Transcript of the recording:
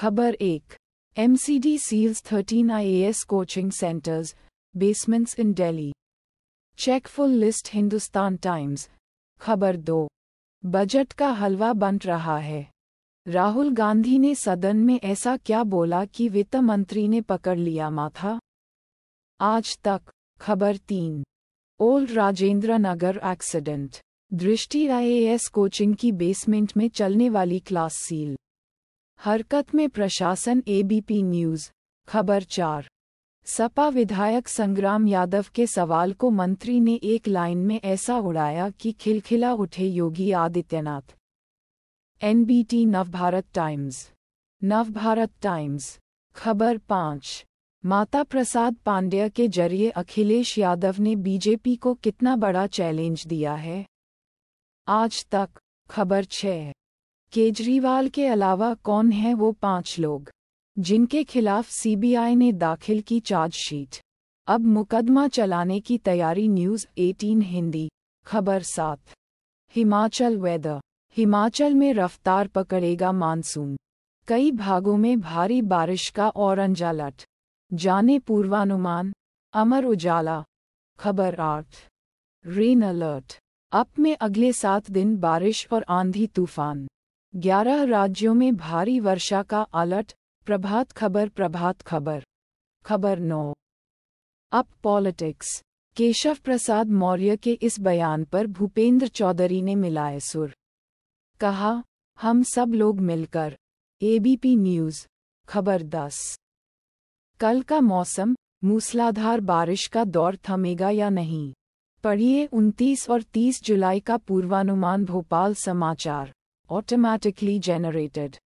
खबर एक MCD seals thirteen IAS coaching centres basements in Delhi check full list Hindustan Times खबर दो बजट का हलवा बन रहा है राहुल गांधी ने सदन में ऐसा क्या बोला कि वित्त मंत्री ने पकड़ लिया माथा आज तक खबर तीन old Rajendra Nagar accident Drishti IAS coaching की बेसमेंट में चलने वाली क्लास सील हरकत में प्रशासन एबीपी न्यूज खबर चार सपा विधायक संग्राम यादव के सवाल को मंत्री ने एक लाइन में ऐसा उड़ाया कि खिलखिला उठे Yogi Adityanath NBT Navbharat Times Navbharat Times खबर पाँच माता प्रसाद पांड्या के जरिए अखिलेश यादव ने बीजेपी को कितना बड़ा चैलेंज दिया है आज तक खबर छः केजरीवाल के अलावा कौन है वो पांच लोग जिनके खिलाफ सीबीआई ने दाखिल की चार्जशीट अब मुकदमा चलाने की तैयारी न्यूज़ 18 हिंदी खबर सात हिमाचल वेदर हिमाचल में रफ्तार पकड़ेगा मानसून कई भागों में भारी बारिश का ऑरेंज अलर्ट जाने पूर्वानुमान अमर उजाला खबर आठ रेन अलर्ट अप में अगले सात दिन बारिश और आंधी तूफान ग्यारह राज्यों में भारी वर्षा का अलर्ट प्रभात खबर प्रभात खबर खबर नौ अप पॉलिटिक्स केशव प्रसाद मौर्य के इस बयान पर भूपेंद्र चौधरी ने मिलाए सुर कहा हम सब लोग मिलकर एबीपी न्यूज़ खबर दस कल का मौसम मूसलाधार बारिश का दौर थमेगा या नहीं पढ़िए 29 और 30 जुलाई का पूर्वानुमान भोपाल समाचार automatically generated.